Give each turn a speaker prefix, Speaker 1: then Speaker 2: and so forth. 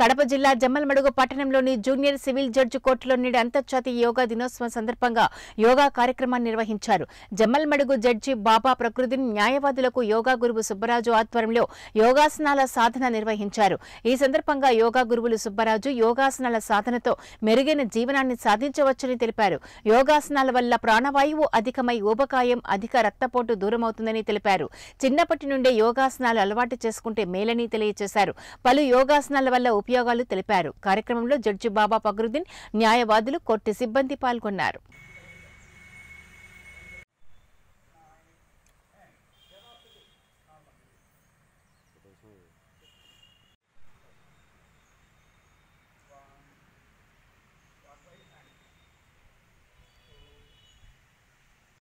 Speaker 1: కడప జిల్లా జమ్మలమడుగు పట్టణంలోని junior civil judge కోర్టులో నేడు అంతర్జాతీయ యోగా దినోత్సవం సందర్భంగా యోగా కార్యక్రమాన్ని నిర్వహించారు జమ్మలమడుగు జడ్జి బాబా ప్రకృతిని న్యాయవాదులకు యోగా గురువు సుబ్బరాజు ఆధ్వర్యంలో యోగాసనాల సాధన నిర్వహించారు ఈ సందర్భంగా యోగా గురువులు సుబ్బరాజు యోగాసనాల సాధనతో మెరుగైన జీవనాన్ని సాధించవచ్చని తెలిపారు యోగాసనాల వల్ల ప్రాణవాయువు అధికమై ఊబకాయం అధిక రక్తపోటు దూరమవుతుందని తెలిపారు చిన్నప్పటి నుండే యోగాసనాలు అలవాటు చేసుకుంటే మేలని తెలియజేశారు పలు యోగాసనాల వల్ల ఉపయోగాలు తెలిపారు కార్యక్రమంలో జడ్జి బాబా పగరుద్దీన్ న్యాయవాదులు కోర్టు సిబ్బంది పాల్గొన్నారు